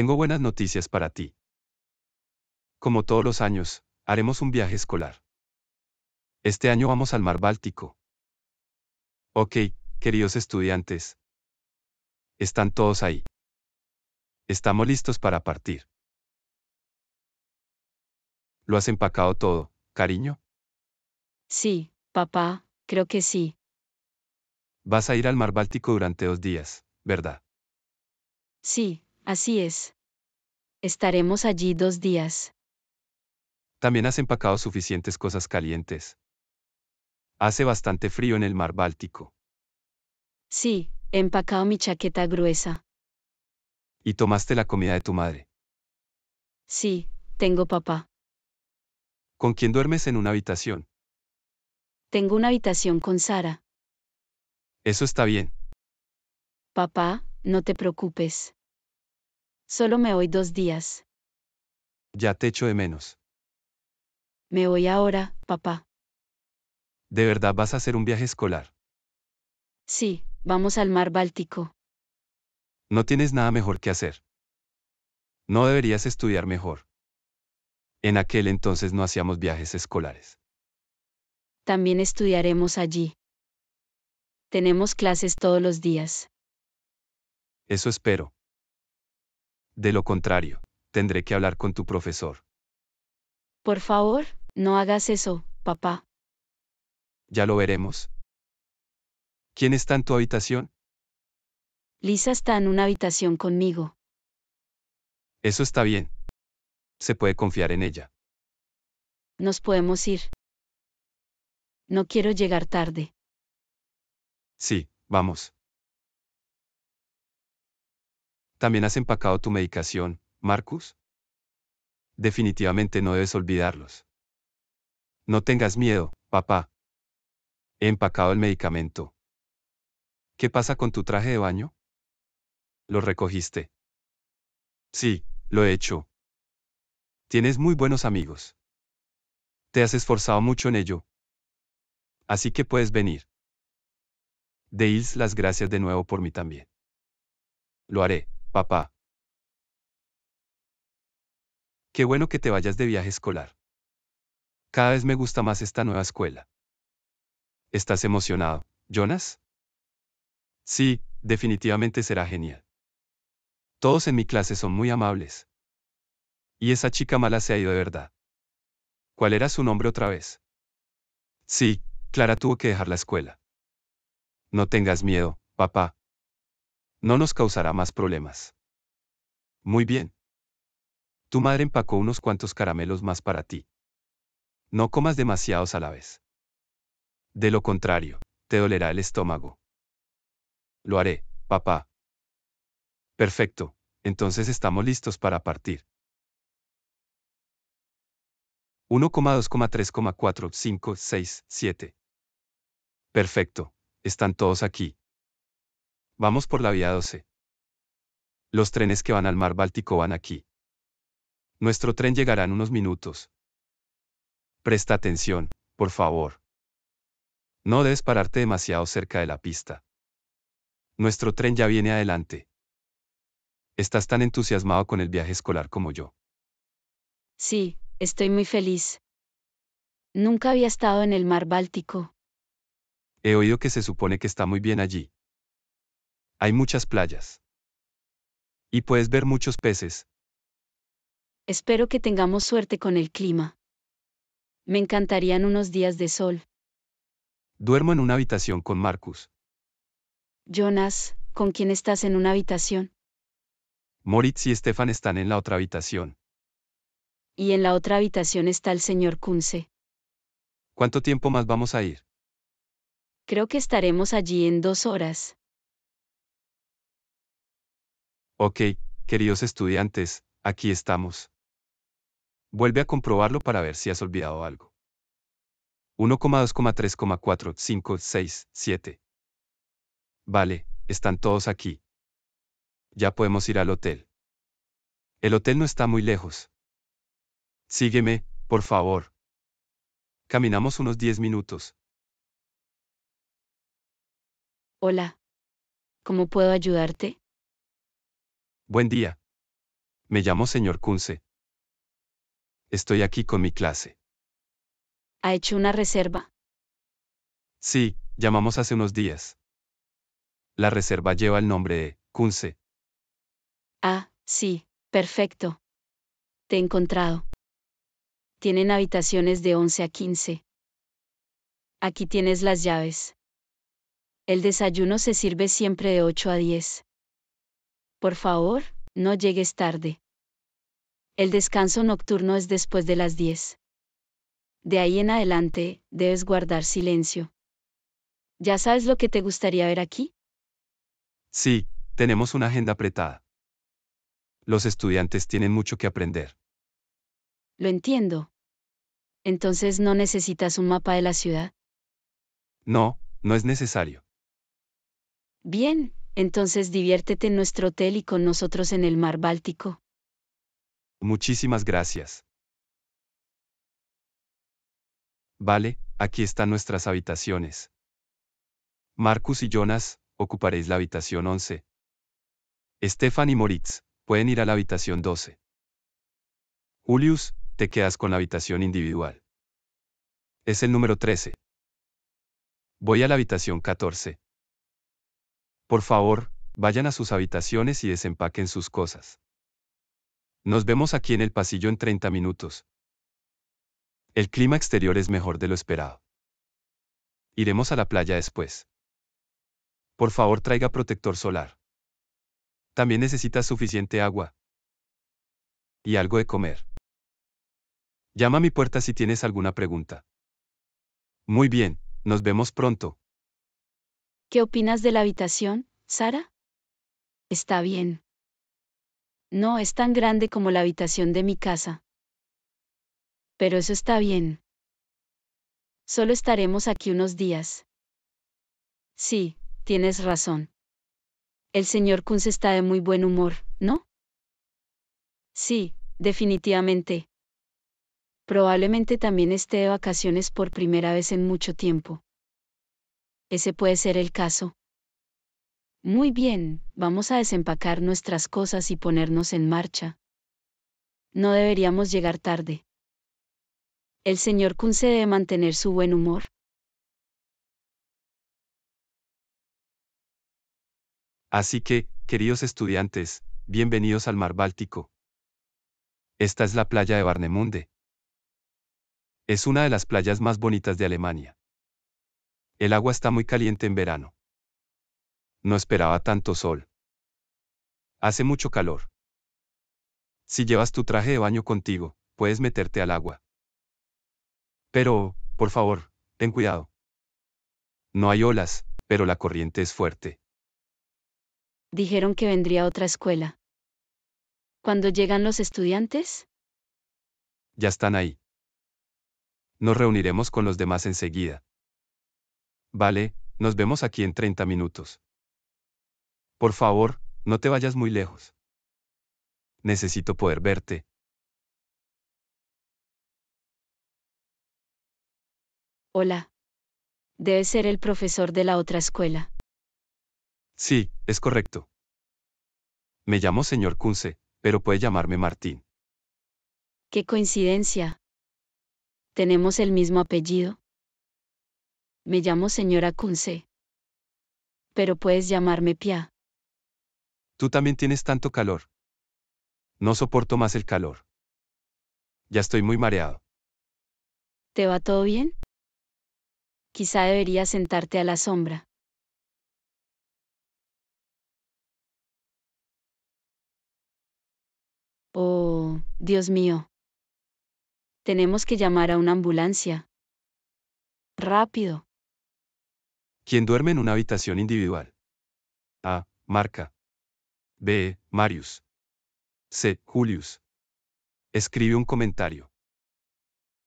Tengo buenas noticias para ti. Como todos los años, haremos un viaje escolar. Este año vamos al mar Báltico. Ok, queridos estudiantes. Están todos ahí. Estamos listos para partir. ¿Lo has empacado todo, cariño? Sí, papá, creo que sí. Vas a ir al mar Báltico durante dos días, ¿verdad? Sí, Así es. Estaremos allí dos días. También has empacado suficientes cosas calientes. Hace bastante frío en el mar Báltico. Sí, he empacado mi chaqueta gruesa. ¿Y tomaste la comida de tu madre? Sí, tengo papá. ¿Con quién duermes en una habitación? Tengo una habitación con Sara. Eso está bien. Papá, no te preocupes. Solo me voy dos días. Ya te echo de menos. Me voy ahora, papá. ¿De verdad vas a hacer un viaje escolar? Sí, vamos al mar Báltico. No tienes nada mejor que hacer. No deberías estudiar mejor. En aquel entonces no hacíamos viajes escolares. También estudiaremos allí. Tenemos clases todos los días. Eso espero. De lo contrario, tendré que hablar con tu profesor. Por favor, no hagas eso, papá. Ya lo veremos. ¿Quién está en tu habitación? Lisa está en una habitación conmigo. Eso está bien. Se puede confiar en ella. Nos podemos ir. No quiero llegar tarde. Sí, vamos. ¿También has empacado tu medicación, Marcus? Definitivamente no debes olvidarlos. No tengas miedo, papá. He empacado el medicamento. ¿Qué pasa con tu traje de baño? ¿Lo recogiste? Sí, lo he hecho. Tienes muy buenos amigos. Te has esforzado mucho en ello. Así que puedes venir. Deils las gracias de nuevo por mí también. Lo haré. Papá. Qué bueno que te vayas de viaje escolar. Cada vez me gusta más esta nueva escuela. ¿Estás emocionado, Jonas? Sí, definitivamente será genial. Todos en mi clase son muy amables. Y esa chica mala se ha ido de verdad. ¿Cuál era su nombre otra vez? Sí, Clara tuvo que dejar la escuela. No tengas miedo, papá, no nos causará más problemas. Muy bien. Tu madre empacó unos cuantos caramelos más para ti. No comas demasiados a la vez. De lo contrario, te dolerá el estómago. Lo haré, papá. Perfecto, entonces estamos listos para partir. 1,2,3,4,5,6,7. Perfecto, están todos aquí. Vamos por la vía 12. Los trenes que van al mar Báltico van aquí. Nuestro tren llegará en unos minutos. Presta atención, por favor. No debes pararte demasiado cerca de la pista. Nuestro tren ya viene adelante. Estás tan entusiasmado con el viaje escolar como yo. Sí, estoy muy feliz. Nunca había estado en el mar Báltico. He oído que se supone que está muy bien allí. Hay muchas playas. Y puedes ver muchos peces. Espero que tengamos suerte con el clima. Me encantarían unos días de sol. Duermo en una habitación con Marcus. Jonas, ¿con quién estás en una habitación? Moritz y Stefan están en la otra habitación. Y en la otra habitación está el señor Kunze. ¿Cuánto tiempo más vamos a ir? Creo que estaremos allí en dos horas. Ok, queridos estudiantes, aquí estamos. Vuelve a comprobarlo para ver si has olvidado algo. 1,2,3,4,5,6,7. Vale, están todos aquí. Ya podemos ir al hotel. El hotel no está muy lejos. Sígueme, por favor. Caminamos unos 10 minutos. Hola. ¿Cómo puedo ayudarte? Buen día. Me llamo señor Kunze. Estoy aquí con mi clase. ¿Ha hecho una reserva? Sí, llamamos hace unos días. La reserva lleva el nombre de Kunze. Ah, sí, perfecto. Te he encontrado. Tienen habitaciones de 11 a 15. Aquí tienes las llaves. El desayuno se sirve siempre de 8 a 10. Por favor, no llegues tarde. El descanso nocturno es después de las 10. De ahí en adelante, debes guardar silencio. ¿Ya sabes lo que te gustaría ver aquí? Sí, tenemos una agenda apretada. Los estudiantes tienen mucho que aprender. Lo entiendo. Entonces no necesitas un mapa de la ciudad. No, no es necesario. Bien, entonces diviértete en nuestro hotel y con nosotros en el mar Báltico. Muchísimas gracias. Vale, aquí están nuestras habitaciones. Marcus y Jonas, ocuparéis la habitación 11. Stefan y Moritz, pueden ir a la habitación 12. Julius, te quedas con la habitación individual. Es el número 13. Voy a la habitación 14. Por favor, vayan a sus habitaciones y desempaquen sus cosas. Nos vemos aquí en el pasillo en 30 minutos. El clima exterior es mejor de lo esperado. Iremos a la playa después. Por favor, traiga protector solar. También necesitas suficiente agua. Y algo de comer. Llama a mi puerta si tienes alguna pregunta. Muy bien, nos vemos pronto. ¿Qué opinas de la habitación, Sara? Está bien. No es tan grande como la habitación de mi casa. Pero eso está bien. Solo estaremos aquí unos días. Sí, tienes razón. El señor Kunz está de muy buen humor, ¿no? Sí, definitivamente. Probablemente también esté de vacaciones por primera vez en mucho tiempo. Ese puede ser el caso. Muy bien, vamos a desempacar nuestras cosas y ponernos en marcha. No deberíamos llegar tarde. El señor se debe mantener su buen humor. Así que, queridos estudiantes, bienvenidos al mar Báltico. Esta es la playa de Barnemunde. Es una de las playas más bonitas de Alemania. El agua está muy caliente en verano. No esperaba tanto sol. Hace mucho calor. Si llevas tu traje de baño contigo, puedes meterte al agua. Pero, por favor, ten cuidado. No hay olas, pero la corriente es fuerte. Dijeron que vendría otra escuela. ¿Cuándo llegan los estudiantes? Ya están ahí. Nos reuniremos con los demás enseguida. Vale, nos vemos aquí en 30 minutos. Por favor, no te vayas muy lejos. Necesito poder verte. Hola. Debe ser el profesor de la otra escuela. Sí, es correcto. Me llamo señor Kunze, pero puede llamarme Martín. Qué coincidencia. Tenemos el mismo apellido me llamo señora Kunze. Pero puedes llamarme Pia. Tú también tienes tanto calor. No soporto más el calor. Ya estoy muy mareado. ¿Te va todo bien? Quizá deberías sentarte a la sombra. Oh, Dios mío. Tenemos que llamar a una ambulancia. Rápido quien duerme en una habitación individual. A. Marca. B. Marius. C. Julius. Escribe un comentario.